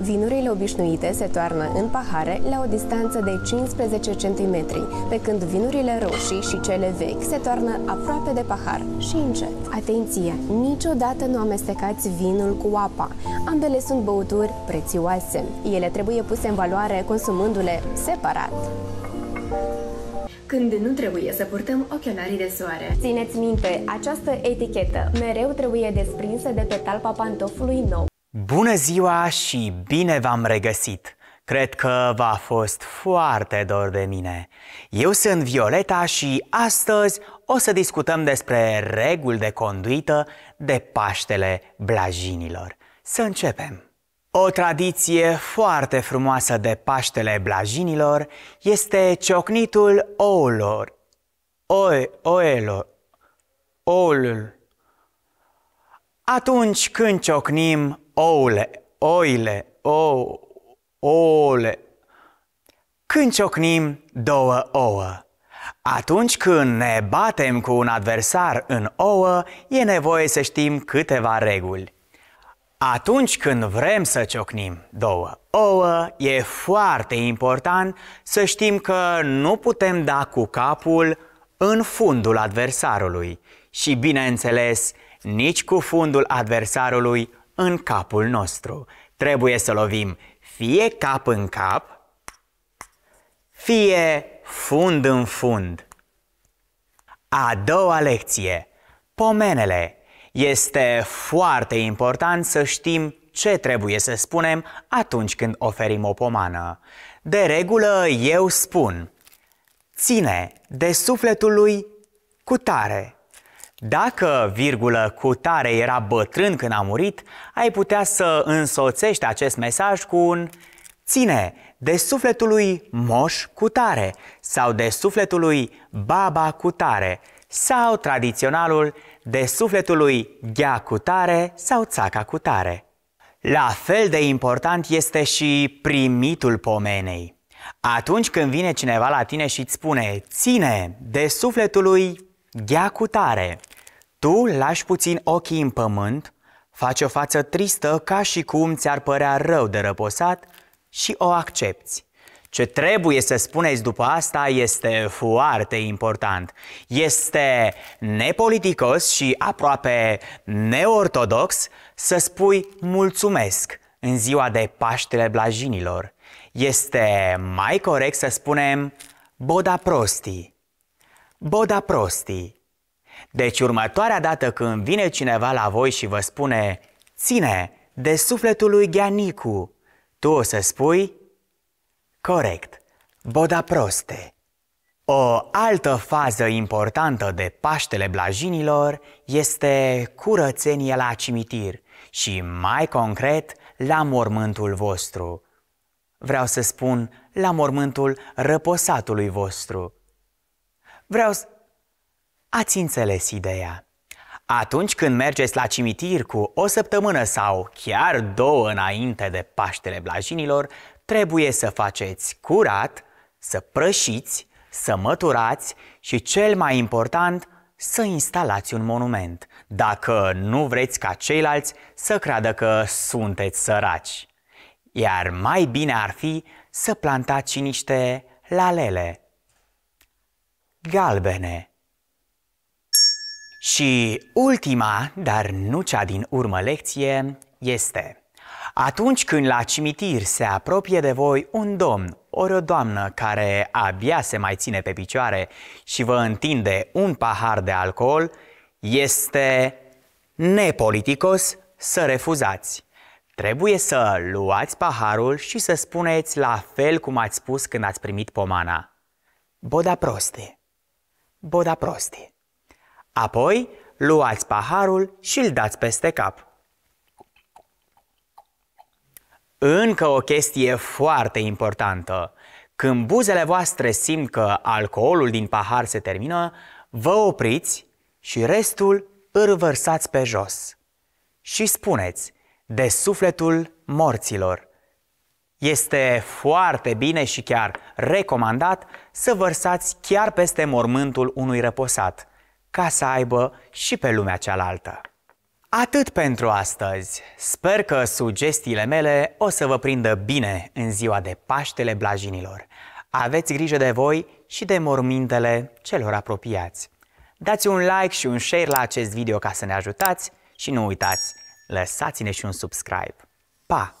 Vinurile obișnuite se toarnă în pahare la o distanță de 15 cm, pe când vinurile roșii și cele vechi se toarnă aproape de pahar și încet. Atenție! Niciodată nu amestecați vinul cu apa. Ambele sunt băuturi prețioase. Ele trebuie puse în valoare consumându-le separat când nu trebuie să purtăm ochelarii de soare. Țineți minte, această etichetă mereu trebuie desprinsă de pe talpa pantofului nou. Bună ziua și bine v-am regăsit! Cred că v-a fost foarte dor de mine. Eu sunt Violeta și astăzi o să discutăm despre reguli de conduită de Paștele Blajinilor. Să începem! O tradiție foarte frumoasă de Paștele Blajinilor este ciocnitul oulor. Oi, oelor. Oul. Atunci când ciocnim oule, oile, o, oule. Când ciocnim două ouă. Atunci când ne batem cu un adversar în ouă, e nevoie să știm câteva reguli. Atunci când vrem să ciocnim două ouă, e foarte important să știm că nu putem da cu capul în fundul adversarului și, bineînțeles, nici cu fundul adversarului în capul nostru. Trebuie să lovim fie cap în cap, fie fund în fund. A doua lecție. Pomenele. Este foarte important să știm ce trebuie să spunem atunci când oferim o pomană. De regulă, eu spun Ține de sufletul lui cu tare. Dacă, virgulă, cu tare era bătrân când a murit, ai putea să însoțești acest mesaj cu un Ține, de sufletul lui Moș cu tare sau de sufletul lui Baba cu tare sau tradiționalul de sufletul lui Ghea cu tare sau Țaca cu tare. La fel de important este și primitul pomenei. Atunci când vine cineva la tine și îți spune, ține de sufletul lui Ghea cu tare tu lași puțin ochii în pământ, faci o față tristă ca și cum ți-ar părea rău de răposat și o accepti. Ce trebuie să spuneți după asta este foarte important. Este nepoliticos și aproape neortodox să spui mulțumesc în ziua de Paștele Blajinilor. Este mai corect să spunem boda prostii. Boda prostii deci următoarea dată când vine cineva la voi și vă spune Ține, de sufletul lui Gheanicu, tu o să spui Corect, boda proste. O altă fază importantă de Paștele Blajinilor este curățenie la cimitir și, mai concret, la mormântul vostru. Vreau să spun la mormântul răposatului vostru. Vreau să... Ați înțeles ideea. Atunci când mergeți la cimitir cu o săptămână sau chiar două înainte de Paștele Blajinilor, trebuie să faceți curat, să prășiți, să măturați și, cel mai important, să instalați un monument, dacă nu vreți ca ceilalți să creadă că sunteți săraci. Iar mai bine ar fi să plantați și niște lalele galbene și ultima, dar nu cea din urmă lecție, este atunci când la cimitir se apropie de voi un domn ori o doamnă care abia se mai ține pe picioare și vă întinde un pahar de alcool, este nepoliticos să refuzați. Trebuie să luați paharul și să spuneți la fel cum ați spus când ați primit pomana. Boda proste. Boda proste. Apoi, luați paharul și îl dați peste cap. Încă o chestie foarte importantă. Când buzele voastre simt că alcoolul din pahar se termină, vă opriți și restul îl vărsați pe jos. Și spuneți, de sufletul morților. Este foarte bine și chiar recomandat să vărsați chiar peste mormântul unui răposat ca să aibă și pe lumea cealaltă. Atât pentru astăzi. Sper că sugestiile mele o să vă prindă bine în ziua de Paștele Blajinilor. Aveți grijă de voi și de mormintele celor apropiați. Dați un like și un share la acest video ca să ne ajutați și nu uitați, lăsați-ne și un subscribe. Pa!